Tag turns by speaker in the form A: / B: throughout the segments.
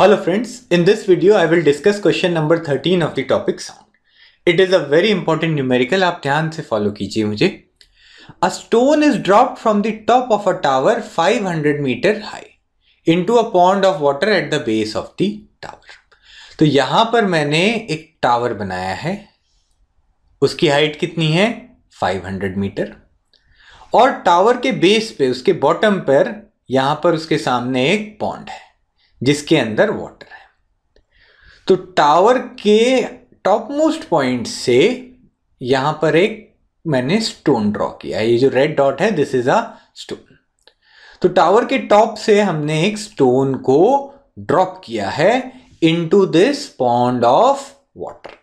A: Hello friends, in this video I will discuss question number 13 of the topic sound. It is a very important numerical, आप ध्यान से follow कीजिए मुझे. A stone is dropped from the top of a tower 500 meter high into a pond of water at the base of the tower. तो यहाँ पर मैंने एक टावर बनाया है उसकी हाइट कितनी है 500 मीटर और टावर के बेस पे उसके बॉटम पर यहाँ पर उसके सामने एक पॉन्ड है जिसके अंदर वाटर है तो टावर के टॉप मोस्ट पॉइंट से यहां पर एक मैंने स्टोन ड्रॉ किया ये जो रेड डॉट है दिस इज अ स्टोन तो टावर के टॉप से हमने एक स्टोन को ड्रॉप किया है into this pond of water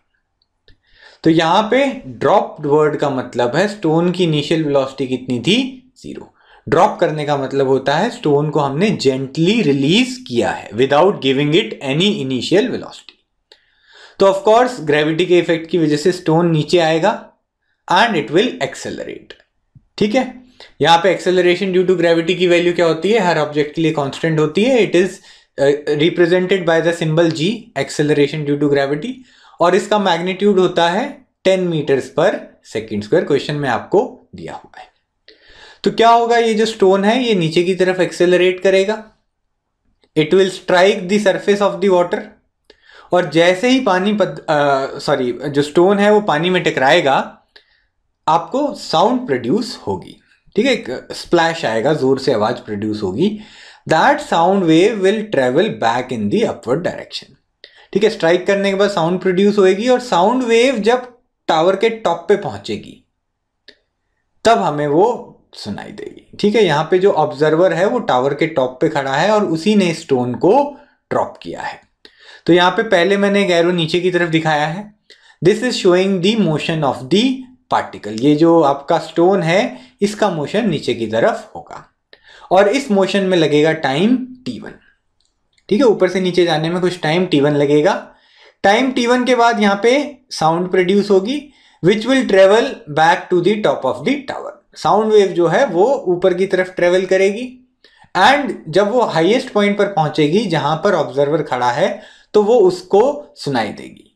A: तो यहां पे ड्रॉप वर्ड का मतलब है स्टोन की इनिशियल वेलोसिटी कितनी थी जीरो ड्रॉप करने का मतलब होता है स्टोन को हमने जेंटली रिलीज किया है without giving it any initial velocity तो ऑफकोर्स ग्रेविटी के इफेक्ट की वजह से स्टोन नीचे आएगा एंड इट विल एक्सेलरेट ठीक है यहां पे एक्सेलरेशन ड्यू टू ग्रेविटी की वैल्यू क्या होती है हर ऑब्जेक्ट के लिए कॉन्स्टेंट होती है it is represented by the symbol G acceleration due to gravity और इसका मैग्नीट्यूड होता है टेन मीटर्स पर सेकेंड स्क्वायर क्वेश्चन में आपको दिया हुआ है तो क्या होगा ये जो स्टोन है ये नीचे की तरफ एक्सेलरेट करेगा it will strike the surface of the water और जैसे ही पानी सॉरी जो स्टोन है वो पानी में टकराएगा आपको साउंड प्रोड्यूस होगी ठीक है स्प्लैश आएगा जोर से आवाज प्रोड्यूस होगी that sound wave will travel back in the upward direction ठीक है स्ट्राइक करने के बाद साउंड प्रोड्यूस होएगी और साउंड वेव जब टावर के टॉप पे पहुंचेगी तब हमें वो सुनाई देगी ठीक है यहाँ पे जो ऑब्जर्वर है वो टावर के टॉप पे खड़ा है और उसी ने स्टोन को ड्रॉप किया है तो यहाँ पे पहले मैंने गैरो नीचे की तरफ दिखाया है this is showing the motion of the particle ये जो आपका स्टोन है इसका मोशन नीचे की तरफ होगा और इस मोशन में लगेगा टाइम टी ठीक है ऊपर से नीचे जाने में कुछ टाइम टी लगेगा टाइम टी के बाद यहाँ पे साउंड प्रोड्यूस होगी which will travel back to the top of the tower sound wave जो है वो ऊपर की तरफ ट्रेवल करेगी एंड जब वो हाईएस्ट पॉइंट पर पहुंचेगी जहां पर ऑब्जर्वर खड़ा है तो वो उसको सुनाई देगी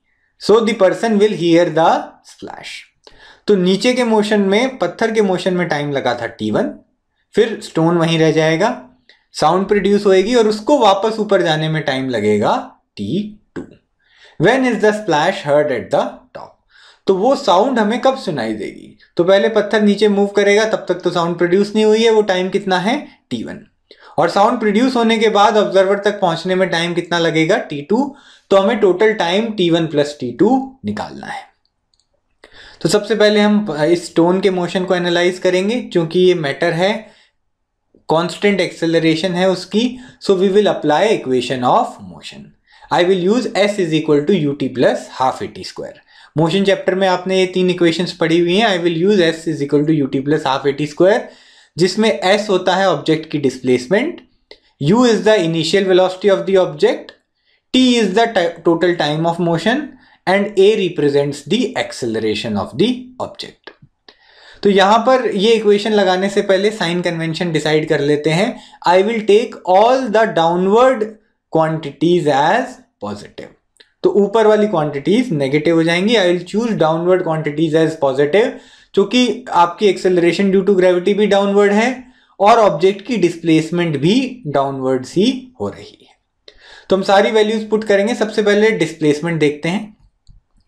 A: so the person will hear the splash तो नीचे के मोशन में पत्थर के मोशन में टाइम लगा था टी वन फिर स्टोन वहीं रह जाएगा साउंड प्रोड्यूस होएगी और उसको वापस ऊपर जाने में टाइम लगेगा T two when is the splash heard at the तो वो साउंड हमें कब सुनाई देगी तो पहले पत्थर नीचे मूव करेगा तब तक तो साउंड प्रोड्यूस नहीं हुई है वो टाइम कितना है टी वन और साउंड प्रोड्यूस होने के बाद ऑब्जर्वर तक पहुंचने में टाइम कितना लगेगा टी टू तो हमें total time T one plus T two निकालना है तो सबसे पहले हम इस स्टोन के मोशन को एनालाइज करेंगे क्योंकि ये मैटर है कांस्टेंट एक्सेलरेशन है उसकी so we will apply equation of motion I will use S is equal to U T plus half A T square motion chapter में आपने ये तीन इक्वेशंस पढ़ी हुई हैं I will use S is equal to U T plus half A T square जिसमें S होता है ऑब्जेक्ट की displacement U is the initial velocity of the object T is the total time of motion and A represent the acceleration of the object तो यहां पर ये equation लगाने से पहले साइन कन्वेंशन डिसाइड कर लेते हैं I will take all the downward quantities as positive तो ऊपर वाली क्वांटिटीज नेगेटिव हो जाएंगी I will choose downward quantities as positive क्योंकि आपकी एक्सेलरेशन ड्यू टू ग्रेविटी भी डाउनवर्ड है और ऑब्जेक्ट की डिस्प्लेसमेंट भी डाउनवर्ड सी हो रही है तो हम सारी वैल्यूज पुट करेंगे सबसे पहले डिस्प्लेसमेंट देखते हैं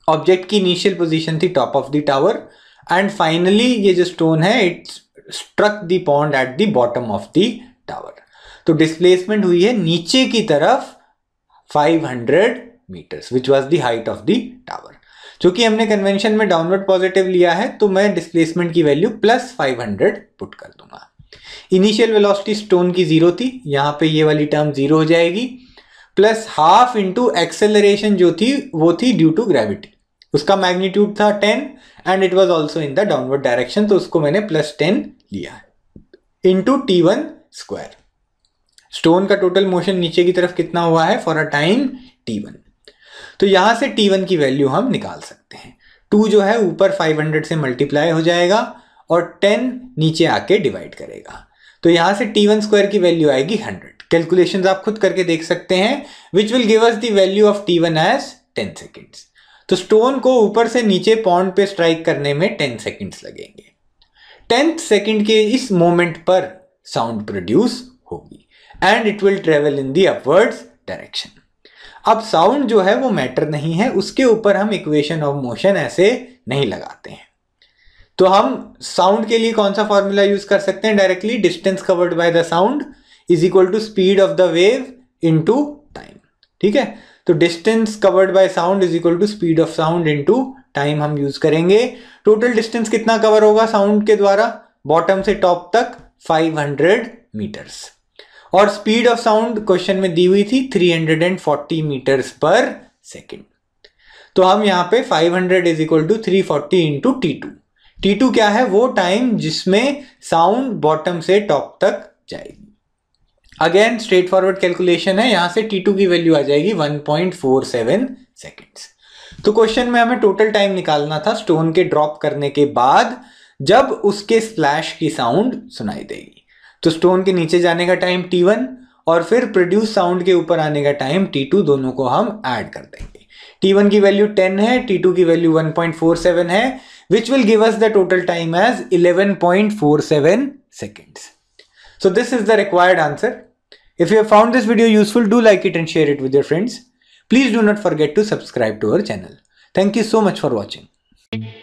A: ऑब्जेक्ट की इनिशियल पोजिशन थी top of the tower and finally ये जो स्टोन है it's struck the pond at the bottom of the tower तो डिस्प्लेसमेंट हुई है नीचे की तरफ 500 metres which was the height of the tower चूंकि हमने कन्वेंशन में डाउनवर्ड पॉजिटिव लिया है तो मैं डिस्प्लेसमेंट की value plus five hundred put कर दूंगा इनिशियल वेलोसिटी स्टोन की जीरो थी यहाँ पे ये वाली टर्म जीरो हो जाएगी प्लस हाफ इंटू एक्सेलरेशन जो थी वो थी ड्यू टू ग्रेविटी उसका मैग्नीट्यूड था ten and it was also in the downward direction तो उसको मैंने प्लस टेन लिया है into T one square stone का टोटल मोशन नीचे की तरफ कितना हुआ है for a time T one तो यहाँ से टी वन की वैल्यू हम निकाल सकते हैं टू जो है ऊपर फाइव हंड्रेड से मल्टीप्लाई हो जाएगा और टेन नीचे आके डिवाइड करेगा तो यहाँ से टी वन स्क्वायर की वैल्यू आएगी हंड्रेड कैलकुलेशन आप खुद करके देख सकते हैं which will give us the value of T one as ten seconds तो स्टोन को ऊपर से नीचे पॉन्ड पे स्ट्राइक करने में टेन सेकेंड्स लगेंगे टेंथ सेकेंड के इस मोमेंट पर साउंड प्रोड्यूस होगी and it will travel in the upwards direction अब साउंड जो है वो मैटर नहीं है उसके ऊपर हम इक्वेशन ऑफ मोशन ऐसे नहीं लगाते हैं तो हम साउंड के लिए कौन सा फॉर्मूला यूज कर सकते हैं directly distance covered by the sound is equal to speed of the wave in time ठीक है तो distance covered by sound is equal to speed of sound in time हम यूज करेंगे टोटल डिस्टेंस कितना cover होगा sound के द्वारा bottom से टॉप तक 500 मीटर्स और स्पीड ऑफ साउंड क्वेश्चन में दी हुई थी 340 मीटर्स पर सेकेंड तो हम यहाँ पे 500 hundred is equal to three forty into T two T two क्या है वो टाइम जिसमें साउंड बॉटम से टॉप तक जाएगी अगेन स्ट्रेट फॉरवर्ड कैलकुलेशन है यहाँ से टी टू की वैल्यू आ जाएगी 1.47 पॉइंट सेकेंड तो क्वेश्चन में हमें टोटल टाइम निकालना था स्टोन के ड्रॉप करने के बाद जब उसके स्प्लैश की साउंड सुनाई देगी तो स्टोन के नीचे जाने का टाइम टी वन और फिर प्रोड्यूस साउंड के ऊपर आने का टाइम टी टू दोनों को हम ऐड कर देंगे टी वन की वैल्यू टेन है टी टू की value one point four seven है which will give us the total time as eleven point four seven seconds so this is the required answer if you found this video useful do like it and share it with your friends please do not forget to subscribe to our channel thank you so much for watching thank you